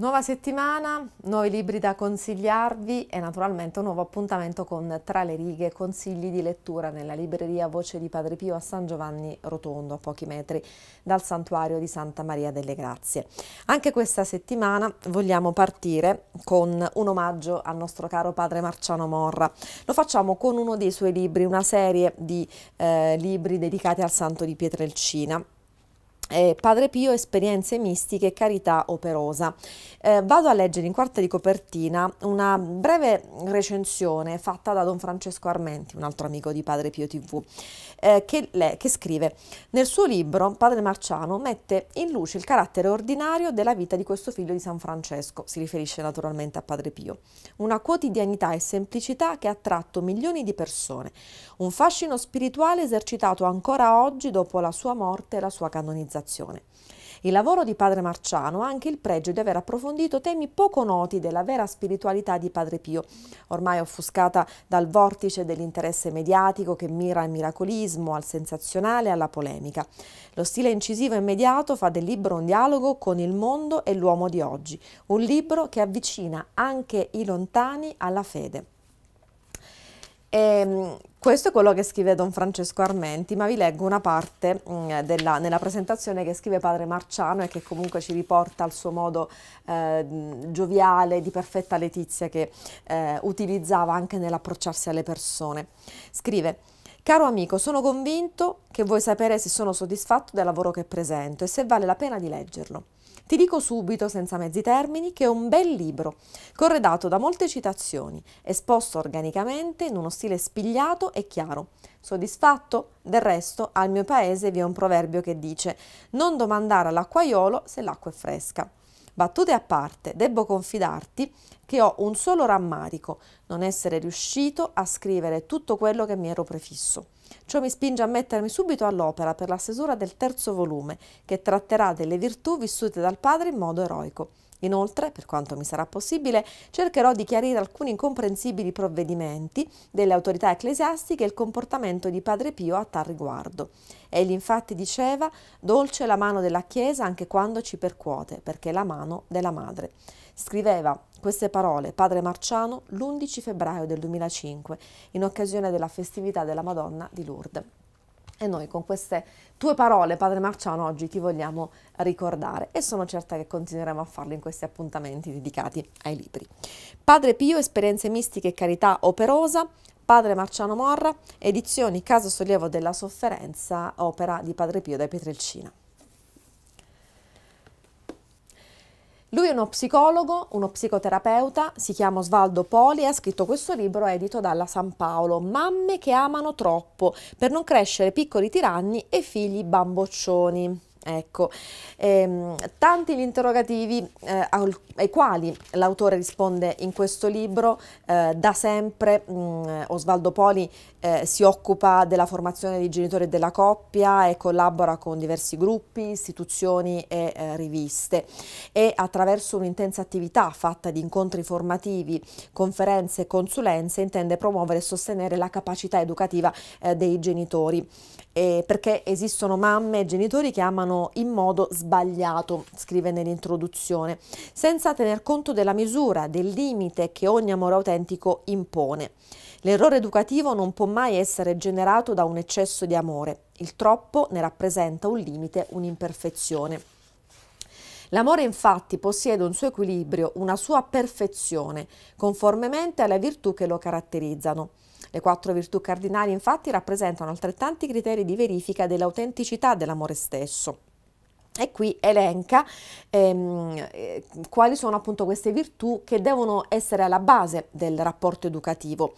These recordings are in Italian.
Nuova settimana, nuovi libri da consigliarvi e naturalmente un nuovo appuntamento con Tra le righe, consigli di lettura nella libreria Voce di Padre Pio a San Giovanni Rotondo, a pochi metri dal santuario di Santa Maria delle Grazie. Anche questa settimana vogliamo partire con un omaggio al nostro caro padre Marciano Morra. Lo facciamo con uno dei suoi libri, una serie di eh, libri dedicati al santo di Pietrelcina eh, Padre Pio, esperienze mistiche, carità operosa. Eh, vado a leggere in quarta di copertina una breve recensione fatta da Don Francesco Armenti, un altro amico di Padre Pio TV, eh, che, le, che scrive Nel suo libro Padre Marciano mette in luce il carattere ordinario della vita di questo figlio di San Francesco, si riferisce naturalmente a Padre Pio, una quotidianità e semplicità che ha attratto milioni di persone, un fascino spirituale esercitato ancora oggi dopo la sua morte e la sua canonizzazione realizzazione. Il lavoro di Padre Marciano ha anche il pregio di aver approfondito temi poco noti della vera spiritualità di Padre Pio, ormai offuscata dal vortice dell'interesse mediatico che mira al miracolismo, al sensazionale e alla polemica. Lo stile incisivo e immediato fa del libro un dialogo con il mondo e l'uomo di oggi, un libro che avvicina anche i lontani alla fede. E ehm, questo è quello che scrive Don Francesco Armenti, ma vi leggo una parte mh, mm, della, nella presentazione che scrive padre Marciano e che comunque ci riporta al suo modo eh, gioviale, di perfetta letizia che eh, utilizzava anche nell'approcciarsi alle persone. Scrive, caro amico, sono convinto che vuoi sapere se sono soddisfatto del lavoro che presento e se vale la pena di leggerlo. Ti dico subito, senza mezzi termini, che è un bel libro, corredato da molte citazioni, esposto organicamente in uno stile spigliato e chiaro. Soddisfatto? Del resto, al mio paese vi è un proverbio che dice non domandare all'acquaiolo se l'acqua è fresca. Battute a parte, debbo confidarti che ho un solo rammarico, non essere riuscito a scrivere tutto quello che mi ero prefisso. Ciò mi spinge a mettermi subito all'opera per la stesura del terzo volume, che tratterà delle virtù vissute dal padre in modo eroico. Inoltre, per quanto mi sarà possibile, cercherò di chiarire alcuni incomprensibili provvedimenti delle autorità ecclesiastiche e il comportamento di Padre Pio a tal riguardo. Egli infatti diceva, dolce la mano della Chiesa anche quando ci percuote, perché è la mano della Madre. Scriveva queste parole Padre Marciano l'11 febbraio del 2005, in occasione della festività della Madonna di Lourdes. E noi con queste tue parole, Padre Marciano, oggi ti vogliamo ricordare e sono certa che continueremo a farlo in questi appuntamenti dedicati ai libri. Padre Pio, esperienze mistiche e carità operosa, Padre Marciano Morra, edizioni Caso Sollievo della Sofferenza, opera di Padre Pio da Pietrelcina. Lui è uno psicologo, uno psicoterapeuta, si chiama Osvaldo Poli e ha scritto questo libro edito dalla San Paolo, Mamme che amano troppo, per non crescere piccoli tiranni e figli bamboccioni. Ecco, ehm, tanti gli interrogativi eh, ai quali l'autore risponde in questo libro, eh, da sempre mh, mm, Osvaldo Poli eh, si occupa della formazione dei genitori e della coppia e collabora con diversi gruppi, istituzioni e eh, riviste e attraverso un'intensa attività fatta di incontri formativi, conferenze e consulenze intende promuovere e sostenere la capacità educativa eh, dei genitori perché esistono mamme e genitori che amano in modo sbagliato, scrive nell'introduzione, senza tener conto della misura, del limite che ogni amore autentico impone. L'errore educativo non può mai essere generato da un eccesso di amore, il troppo ne rappresenta un limite, un'imperfezione. L'amore infatti possiede un suo equilibrio, una sua perfezione, conformemente alle virtù che lo caratterizzano. Le quattro virtù cardinali infatti rappresentano altrettanti criteri di verifica dell'autenticità dell'amore stesso. E qui elenca ehm, eh, quali sono appunto queste virtù che devono essere alla base del rapporto educativo.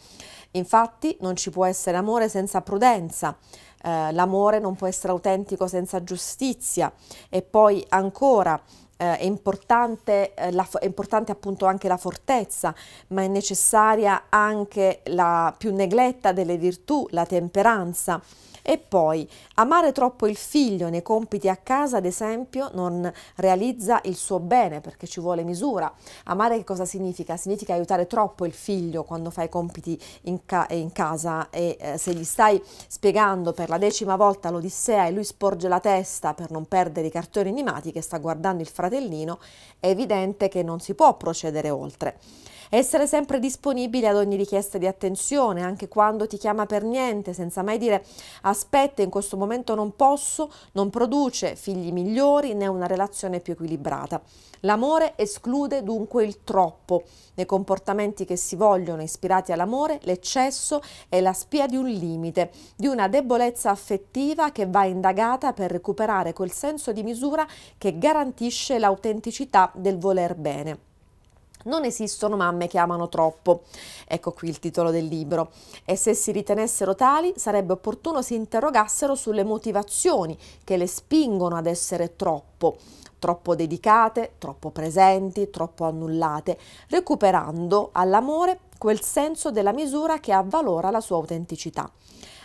Infatti non ci può essere amore senza prudenza, eh, l'amore non può essere autentico senza giustizia e poi ancora eh, è, importante, eh, la, è importante appunto anche la fortezza, ma è necessaria anche la più negletta delle virtù, la temperanza e poi, amare troppo il figlio nei compiti a casa, ad esempio, non realizza il suo bene perché ci vuole misura. Amare che cosa significa? Significa aiutare troppo il figlio quando fai i compiti in, ca eh, in casa e eh, se gli stai spiegando per la decima volta l'Odissea e lui sporge la testa per non perdere i cartoni animati che sta guardando il fratellino, è evidente che non si può procedere oltre. Essere sempre disponibile ad ogni richiesta di attenzione, anche quando ti chiama per niente, senza mai dire a aspetta in questo momento non posso, non produce figli migliori né una relazione più equilibrata. L'amore esclude dunque il troppo. Nei comportamenti che si vogliono ispirati all'amore, l'eccesso è la spia di un limite, di una debolezza affettiva che va indagata per recuperare quel senso di misura che garantisce l'autenticità del voler bene. Non esistono mamme che amano troppo, ecco qui il titolo del libro, e se si ritenessero tali sarebbe opportuno si interrogassero sulle motivazioni che le spingono ad essere troppo, troppo dedicate, troppo presenti, troppo annullate, recuperando all'amore quel senso della misura che avvalora la sua autenticità.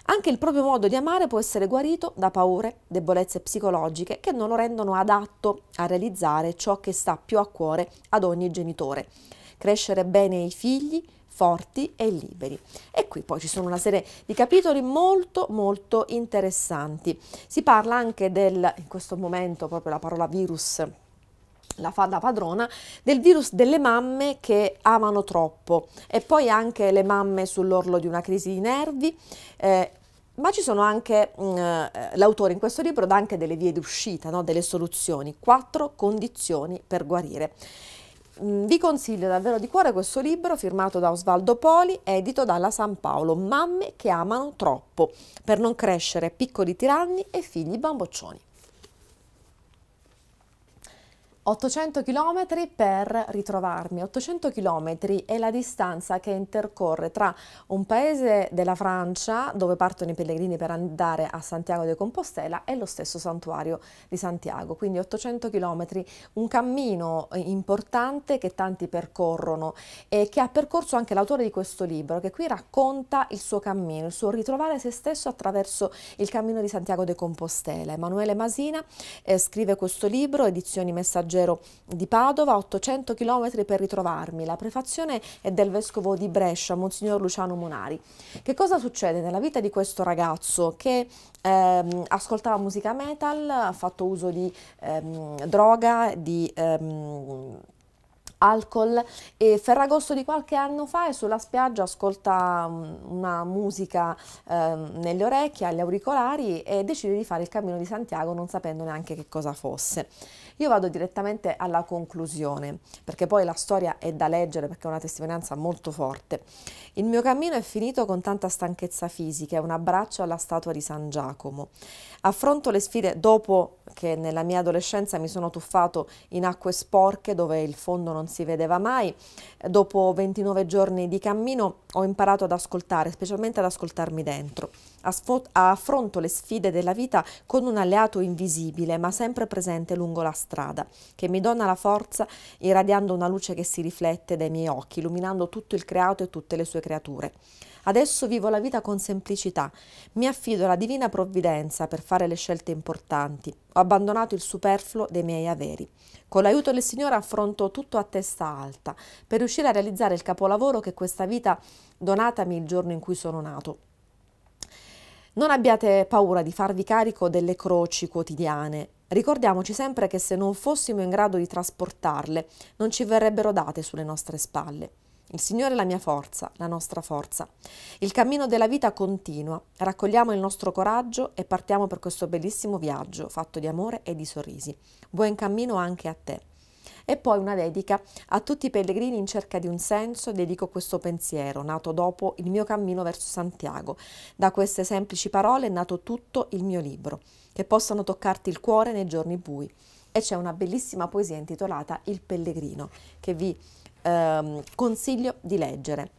Anche il proprio modo di amare può essere guarito da paure, debolezze psicologiche che non lo rendono adatto a realizzare ciò che sta più a cuore ad ogni genitore. Crescere bene i figli, forti e liberi. E qui poi ci sono una serie di capitoli molto molto interessanti. Si parla anche del, in questo momento proprio la parola virus la fa da padrona, del virus delle mamme che amano troppo e poi anche le mamme sull'orlo di una crisi di nervi. Eh, ma ci sono anche, mm, eh, l'autore in questo libro dà anche delle vie d'uscita, no? delle soluzioni, quattro condizioni per guarire. Mm, vi consiglio davvero di cuore questo libro firmato da Osvaldo Poli, edito dalla San Paolo, Mamme che amano troppo, per non crescere piccoli tiranni e figli bamboccioni. 800 km per ritrovarmi. 800 km è la distanza che intercorre tra un paese della Francia, dove partono i pellegrini per andare a Santiago de Compostela, e lo stesso santuario di Santiago. Quindi 800 km, un cammino eh, importante che tanti percorrono e che ha percorso anche l'autore di questo libro, che qui racconta il suo cammino, il suo ritrovare se stesso attraverso il cammino di Santiago de Compostela. Emanuele Masina eh, scrive questo libro, Edizioni Messaggeri Ruggero di Padova, 800 km per ritrovarmi. La prefazione è del vescovo di Brescia, Monsignor Luciano Monari. Che cosa succede nella vita di questo ragazzo che ehm, ascoltava musica metal, ha fatto uso di ehm, droga, di... Ehm, alcol e Ferragosto di qualche anno fa è sulla spiaggia, ascolta mm, una musica eh, nelle orecchie, agli auricolari e decide di fare il cammino di Santiago non sapendo neanche che cosa fosse. Io vado direttamente alla conclusione perché poi la storia è da leggere perché è una testimonianza molto forte. Il mio cammino è finito con tanta stanchezza fisica e un abbraccio alla statua di San Giacomo. Affronto le sfide dopo che nella mia adolescenza mi sono tuffato in acque sporche dove il fondo non si vedeva mai. Dopo 29 giorni di cammino ho imparato ad ascoltare, specialmente ad ascoltarmi dentro. Affronto le sfide della vita con un alleato invisibile ma sempre presente lungo la strada, che mi dona la forza irradiando una luce che si riflette dai miei occhi, illuminando tutto il creato e tutte le sue creature. Adesso vivo la vita con semplicità, mi affido alla divina provvidenza per fare le scelte importanti, ho abbandonato il superfluo dei miei averi. Con l'aiuto del Signore affronto tutto a testa alta per riuscire a realizzare il capolavoro che questa vita donatami il giorno in cui sono nato. Non abbiate paura di farvi carico delle croci quotidiane. Ricordiamoci sempre che se non fossimo in grado di trasportarle, non ci verrebbero date sulle nostre spalle. Il Signore è la mia forza, la nostra forza. Il cammino della vita continua. Raccogliamo il nostro coraggio e partiamo per questo bellissimo viaggio fatto di amore e di sorrisi. Buon cammino anche a te e poi una dedica a tutti i pellegrini in cerca di un senso, dedico questo pensiero, nato dopo il mio cammino verso Santiago. Da queste semplici parole è nato tutto il mio libro, che possano toccarti il cuore nei giorni bui. E c'è una bellissima poesia intitolata Il pellegrino, che vi ehm, consiglio di leggere.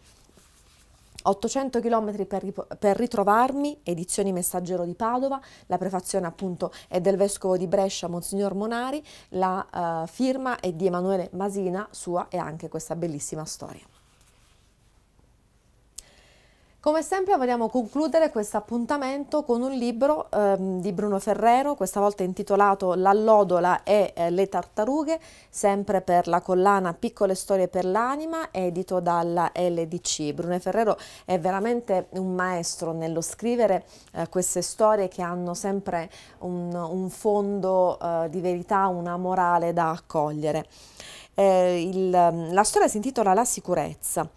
800 km per, ritrovarmi, edizioni Messaggero di Padova, la prefazione appunto è del vescovo di Brescia, Monsignor Monari, la uh, firma è di Emanuele Masina, sua e anche questa bellissima storia. Come sempre vogliamo concludere questo appuntamento con un libro ehm, di Bruno Ferrero, questa volta intitolato L'allodola e eh, le tartarughe, sempre per la collana Piccole storie per l'anima, edito dalla LDC. Bruno Ferrero è veramente un maestro nello scrivere eh, queste storie che hanno sempre un, un fondo eh, di verità, una morale da accogliere. Eh, il, ehm, la storia si intitola La sicurezza.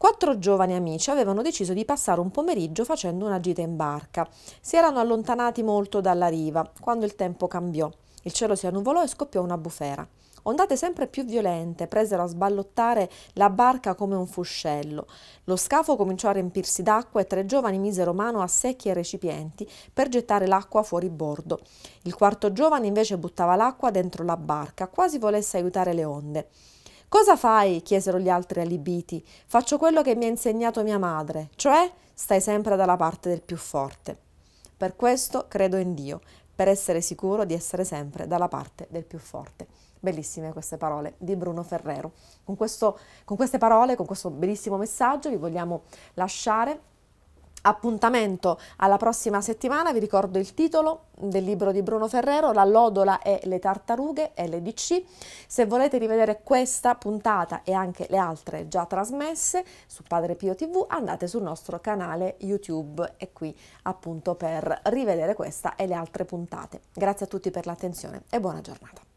Quattro giovani amici avevano deciso di passare un pomeriggio facendo una gita in barca. Si erano allontanati molto dalla riva, quando il tempo cambiò. Il cielo si annuvolò e scoppiò una bufera. Ondate sempre più violente presero a sballottare la barca come un fuscello. Lo scafo cominciò a riempirsi d'acqua e tre giovani misero mano a secchi e recipienti per gettare l'acqua fuori bordo. Il quarto giovane invece buttava l'acqua dentro la barca, quasi volesse aiutare le onde. Cosa fai? chiesero gli altri alibiti. Faccio quello che mi ha insegnato mia madre, cioè stai sempre dalla parte del più forte. Per questo credo in Dio, per essere sicuro di essere sempre dalla parte del più forte. Bellissime queste parole di Bruno Ferrero. Con, questo, con queste parole, con questo bellissimo messaggio vi vogliamo lasciare Appuntamento alla prossima settimana, vi ricordo il titolo del libro di Bruno Ferrero, La lodola e le tartarughe, LDC. Se volete rivedere questa puntata e anche le altre già trasmesse su Padre Pio TV, andate sul nostro canale YouTube e qui appunto per rivedere questa e le altre puntate. Grazie a tutti per l'attenzione e buona giornata.